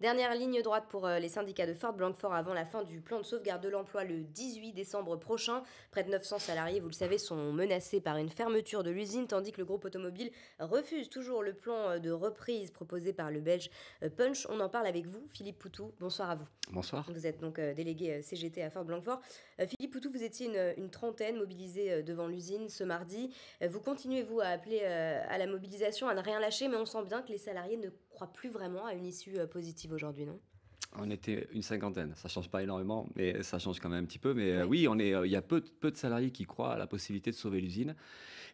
Dernière ligne droite pour euh, les syndicats de Fort Blancfort avant la fin du plan de sauvegarde de l'emploi le 18 décembre prochain. Près de 900 salariés, vous le savez, sont menacés par une fermeture de l'usine, tandis que le groupe automobile refuse toujours le plan euh, de reprise proposé par le Belge euh, Punch. On en parle avec vous, Philippe Poutou. Bonsoir à vous. Bonsoir. Vous êtes donc délégué CGT à Fort Blancfort. Philippe Poutou, vous étiez une, une trentaine mobilisée devant l'usine ce mardi. Vous continuez-vous à appeler à la mobilisation, à ne rien lâcher, mais on sent bien que les salariés ne crois plus vraiment à une issue euh, positive aujourd'hui, non on était une cinquantaine. Ça change pas énormément, mais ça change quand même un petit peu. Mais euh, oui, on est, euh, il y a peu, peu de salariés qui croient à la possibilité de sauver l'usine.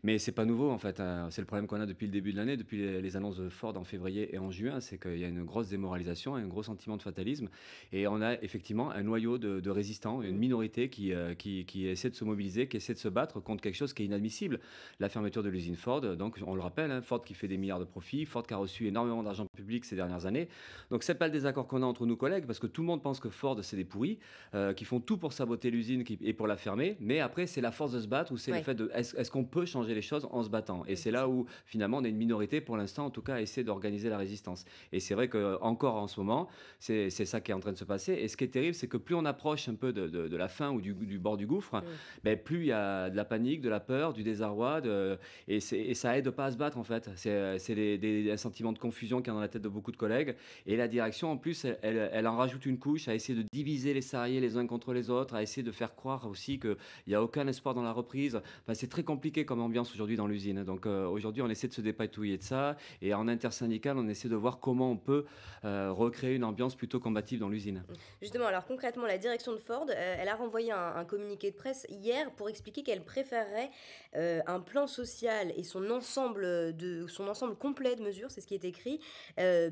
Mais c'est pas nouveau, en fait. Hein. C'est le problème qu'on a depuis le début de l'année, depuis les, annonces de Ford en février et en juin. C'est qu'il y a une grosse démoralisation, un gros sentiment de fatalisme. Et on a effectivement un noyau de, résistants, une mm. minorité euh, qui, qui, essaie de se mobiliser, qui essaie de se battre contre quelque chose qui est inadmissible. La fermeture de l'usine Ford. Donc, on le rappelle, hein, Ford qui fait des milliards de profits, Ford qui a reçu énormément d'argent public ces dernières années. Donc, c'est pas le désaccord qu'on a entre nous, parce que tout le monde pense que Ford, c'est des pourris, euh, qui font tout pour saboter l'usine et pour la fermer. Mais après, c'est la force de se battre ou c'est le fait de est-ce qu'on peut changer les choses en se battant Et c'est là où finalement on est une minorité pour l'instant, en tout cas, à essayer d'organiser la résistance. Et c'est vrai que encore en ce moment, c'est ça qui est en train de se passer. Et ce qui est terrible, c'est que plus on approche un peu de, la fin ou du, du bord du gouffre, mais mm. ben, plus il y a de la panique, de la peur, du désarroi, de, et, ça aide pas à se battre en fait. C'est euh, des sentiments de confusion qui est dans la tête de beaucoup de collègues. Et la direction, en plus, elle elle en rajoute une couche, à essayer de diviser les salariés les uns contre les autres, à essayer de faire croire aussi qu'il n'y a aucun espoir dans la reprise. Enfin, c'est très compliqué comme ambiance aujourd'hui dans l'usine. Hein. Donc euh, aujourd'hui, on essaie de se dépatouiller de ça. Et en intersyndical, on essaie de voir comment on peut euh, recréer une ambiance plutôt combative dans l'usine. Justement, alors concrètement, la direction de Ford, euh, elle a renvoyé un, un, communiqué de presse hier pour expliquer qu'elle préférerait un plan social et son ensemble, de, son ensemble complet de mesures, c'est ce qui est écrit,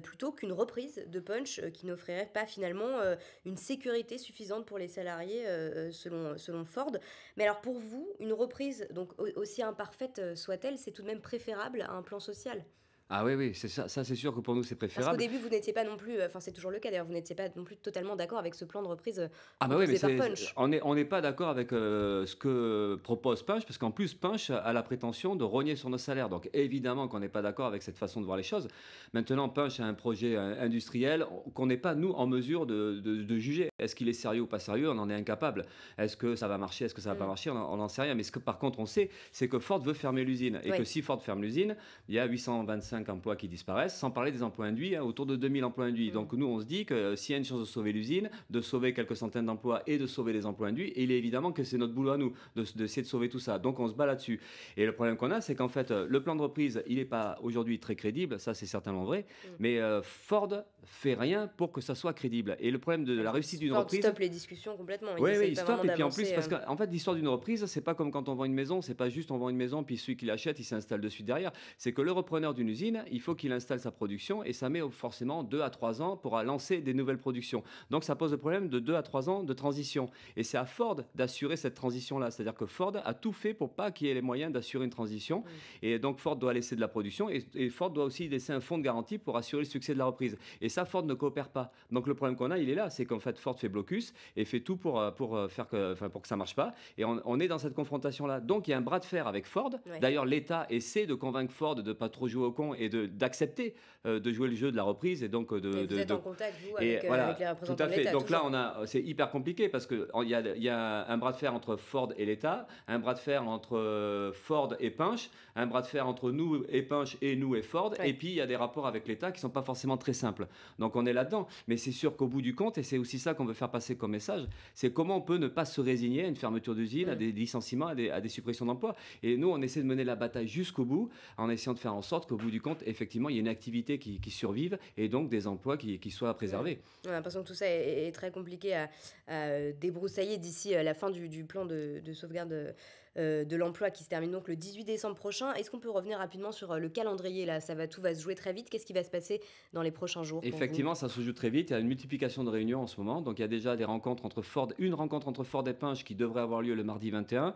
plutôt qu'une reprise de Punch qui n'offrirait pas finalement euh, une sécurité suffisante pour les salariés euh, euh, selon, selon Ford. Mais alors pour vous, une reprise, donc aussi imparfaite soit-elle, c'est tout de même préférable à un plan social ah oui, oui, c'est ça, c'est sûr que pour nous c'est préférable. Parce qu'au début vous n'étiez pas non plus, euh, enfin c'est toujours le cas d'ailleurs, vous n'étiez pas non plus totalement d'accord avec ce plan de reprise. Euh, ah bah oui, mais est, punch. on n'est pas d'accord avec euh, ce que propose Punch, parce qu'en plus Punch a la prétention de rogner sur nos salaires. Donc évidemment qu'on n'est pas d'accord avec cette façon de voir les choses. Maintenant Punch a un projet industriel qu'on n'est pas nous en mesure de, juger. Est-ce qu'il est sérieux ou pas sérieux On en est incapable. Est-ce que ça va marcher Est-ce que ça va pas mm. marcher On n'en sait rien. Mais ce que par contre on sait, c'est que Ford veut fermer l'usine et que si Ford ferme l'usine, il y a 825 emplois qui disparaissent, sans parler des emplois induits, hein, autour de 2000 emplois induits. Mm. Donc nous, on se dit que s'il y a une chance de sauver l'usine, de sauver quelques centaines d'emplois et de sauver les emplois induits, il est évidemment que c'est notre boulot à nous d'essayer de, de, sauver tout ça. Donc on se bat là-dessus. Et le problème qu'on a, c'est qu'en fait, euh, le plan de reprise, il n'est pas aujourd'hui très crédible, ça c'est certainement vrai, mm. mais euh, Ford fait rien pour que ça soit crédible. Et le problème de, la réussite d'une reprise... Ford stoppe les discussions complètement. oui, oui, il stoppe. Et puis en plus, parce euh. qu'en fait, l'histoire d'une reprise, c'est pas comme quand on vend une maison, c'est pas juste on vend une maison, puis celui qui l'achète, il s'installe dessus derrière. C'est que le repreneur d'une usine, il faut qu'il installe sa production et ça met forcément 2 à 3 ans pour lancer des nouvelles productions. Donc ça pose le problème de 2 à 3 ans de transition. Et c'est à Ford d'assurer cette transition-là. C'est-à-dire que Ford a tout fait pour pas qu'il y ait les moyens d'assurer une transition. Et donc Ford doit laisser de la production et, Ford doit aussi laisser un fonds de garantie pour assurer le succès de la reprise. Et ça, Ford ne coopère pas. Donc le problème qu'on a, il est là. C'est qu'en fait, Ford fait blocus et fait tout pour, euh, pour, euh, faire que, enfin, pour que ça marche pas. Et on, est dans cette confrontation-là. Donc il y a un bras de fer avec Ford. D'ailleurs, l'État essaie de convaincre Ford de pas trop jouer au con et et d'accepter euh, de, jouer le jeu de la reprise et donc euh, de. Et vous de, êtes en contact vous et avec, euh, voilà, tout à fait. donc là, on a, c'est hyper compliqué parce que oh, il y a, y a, un bras de fer entre Ford et l'État, un bras de fer entre Ford et Pinch, un bras de fer entre nous et Pinch et nous et Ford, et puis il y a des rapports avec l'État qui sont pas forcément très simples. Donc on est là-dedans, mais c'est sûr qu'au bout du compte, et c'est aussi ça qu'on veut faire passer comme message, c'est comment on peut ne pas se résigner à une fermeture d'usine, à mm. des licenciements, à des, à des suppressions d'emplois. Et nous, on essaie de mener la bataille jusqu'au bout en essayant de faire en sorte qu'au bout du compte, effectivement, il y a une activité qui, survive et donc des emplois qui, soient préservés. On a l'impression que tout ça est, très compliqué à, euh, débroussailler d'ici euh, la fin du, plan de, sauvegarde euh, de l'emploi qui se termine donc le 18 décembre prochain. Est-ce qu'on peut revenir rapidement sur le calendrier là Ça va tout va se jouer très vite. Qu'est-ce qui va se passer dans les prochains jours Effectivement, ça se joue très vite. Il y a une multiplication de réunions en ce moment. Donc il y a déjà des rencontres entre Ford, une rencontre entre Ford et Pinch qui devrait avoir lieu le mardi 21.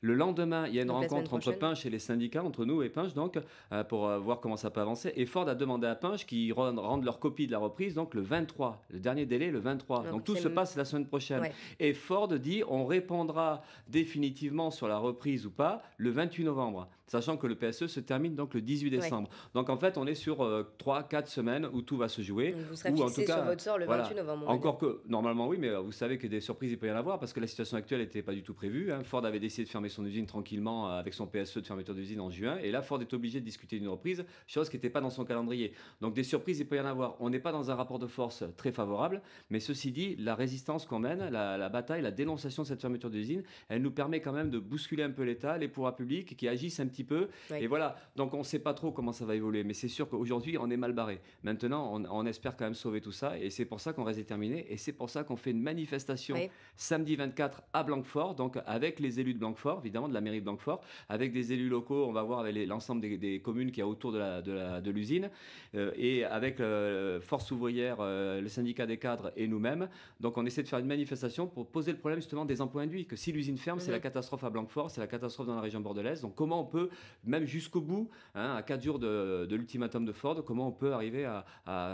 Le lendemain, il y a une rencontre entre Pinch et les syndicats, entre nous et Pinch donc, euh, pour euh, voir comment ça peut avancer. Et Ford a demandé à Pinch qu'ils rendent leur copie de la reprise, donc le 23, le dernier délai, le 23. Donc, tout se passe la semaine prochaine. Et Ford dit on répondra définitivement sur la reprise ou pas le 28 novembre, sachant que le PSE se termine donc le 18 décembre. Donc en fait, on est sur 3-4 euh, semaines où tout va se jouer. vous serez ou fixé en tout cas, sur votre sort le 28 novembre. Encore que, normalement, oui, mais vous savez que des surprises, il peut y en avoir parce que la situation actuelle n'était pas du tout prévue. Hein. Ford avait décidé de fermer son usine tranquillement euh, avec son PSE de fermeture d'usine en juin. Et là, Ford est obligé de discuter d'une reprise, chose qui n'était pas dans son calendrier. Donc des surprises, il peut y en avoir. On n'est pas dans un rapport de force très favorable, mais ceci dit, la résistance qu'on mène, la, bataille, la dénonciation de cette fermeture d'usine, elle nous permet quand même de bousculer un peu l'État, les pouvoirs publics qui agissent un petit peu. Et voilà, donc on ne sait pas trop comment ça va évoluer, mais c'est sûr qu'aujourd'hui, on est mal barré. Maintenant, on, espère quand même sauver tout ça, et c'est pour ça qu'on reste déterminé, et c'est pour ça qu'on fait une manifestation samedi 24 à Blanquefort, donc avec les élus de Blanquefort évidemment, de la mairie de Blanquefort, avec des élus locaux, on va voir avec l'ensemble des, communes qu'il y a autour de l'usine, de euh, et avec euh, Force ouvrière, euh, le syndicat des cadres et nous-mêmes. Donc on essaie de faire une manifestation pour poser le problème justement des emplois induits, que si l'usine ferme, c'est la mhm. catastrophe à Blanquefort, c'est la catastrophe dans la région bordelaise. Donc comment on peut, même jusqu'au bout, hein, à 4 jours de, l'ultimatum de Ford, comment on peut arriver à,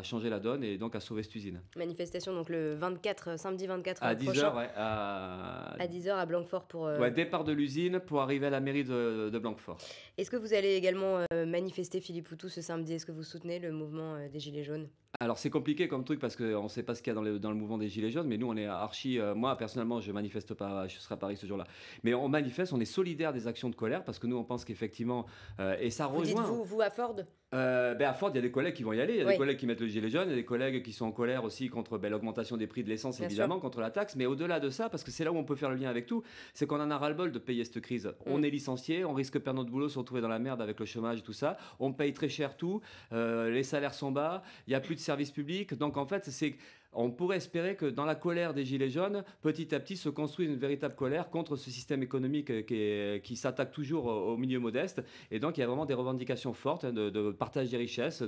changer la donne et donc à sauver cette usine Manifestation donc le 24, samedi 24 à 10h à... 10h à Blanquefort pour... départ de l'usine pour arriver à la mairie de, de Blanquefort. Est-ce que vous allez également euh, manifester, Philippe Poutou, ce samedi Est-ce que vous soutenez le mouvement euh, des Gilets jaunes alors c'est compliqué comme truc parce qu'on ne sait pas ce qu'il y a dans le, mouvement des Gilets jaunes, mais nous on est archi, euh, moi personnellement je manifeste pas, je serai à Paris ce jour-là, mais on manifeste, on est solidaire des actions de colère parce que nous on pense qu'effectivement, euh, et ça rejoint... Dites vous, vous à Ford euh, ben à Ford, il y a des collègues qui vont y aller, il y a des collègues qui mettent le gilet jaune, il y a des collègues qui sont en colère aussi contre ben, l'augmentation des prix de l'essence, évidemment, contre la taxe, mais au-delà de ça, parce que c'est là où on peut faire le lien avec tout, c'est qu'on en a ras-le-bol de payer cette crise. Mm. On est licencié, on risque de perdre notre boulot, se retrouver dans la merde avec le chômage et tout ça, on paye très cher tout, euh, les salaires sont bas, il y a plus de service public. Donc en fait, c'est on pourrait espérer que dans la colère des Gilets jaunes, petit à petit se construise une véritable colère contre ce système économique qui, s'attaque toujours au milieu modeste. Et donc, il y a vraiment des revendications fortes de, partage des richesses,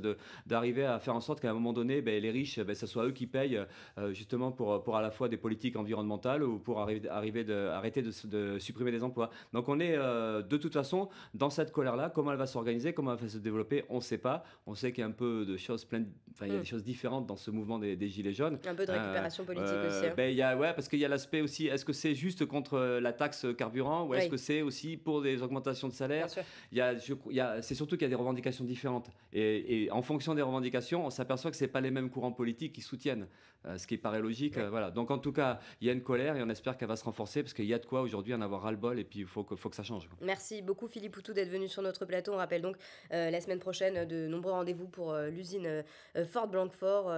d'arriver à faire en sorte qu'à un moment donné, ben, les riches, ben, ce soit eux qui payent euh, justement pour, pour à la fois des politiques environnementales ou pour arriver arrêter de, supprimer des emplois. Donc, on est euh, de toute façon dans cette colère-là. Comment elle va s'organiser, comment elle va se développer, on ne sait pas. On sait qu'il y a un peu de choses pleines, enfin, il y a des mm. choses différentes dans ce mouvement des Gilets jaunes. Un peu de euh, récupération euh, politique aussi. Hein. Ben, y a, ouais, parce qu'il y a l'aspect aussi, est-ce que c'est juste contre euh, la taxe carburant ou est-ce que c'est aussi pour des augmentations de salaire Il y c'est surtout qu'il y a des revendications différentes. Et, en fonction des revendications, on s'aperçoit que ce pas les mêmes courants politiques qui soutiennent, ce qui paraît logique. voilà. Donc en tout cas, il y a une colère et on espère qu'elle va se renforcer parce qu'il y a de quoi aujourd'hui en avoir ras-le-bol et puis il faut que, faut que ça change. Merci beaucoup Philippe Poutou d'être venu sur notre plateau. On rappelle donc la semaine prochaine de nombreux rendez-vous pour l'usine Ford Blanquefort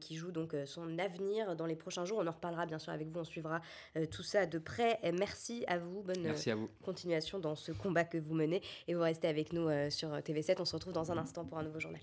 qui joue donc son avenir dans les prochains jours. On en reparlera bien sûr avec vous, on suivra euh, tout ça de près. Et merci à vous, bonne vous. Euh, continuation dans ce combat que vous menez et vous restez avec nous euh, sur TV7. On se retrouve dans un mmh. instant pour un nouveau journal.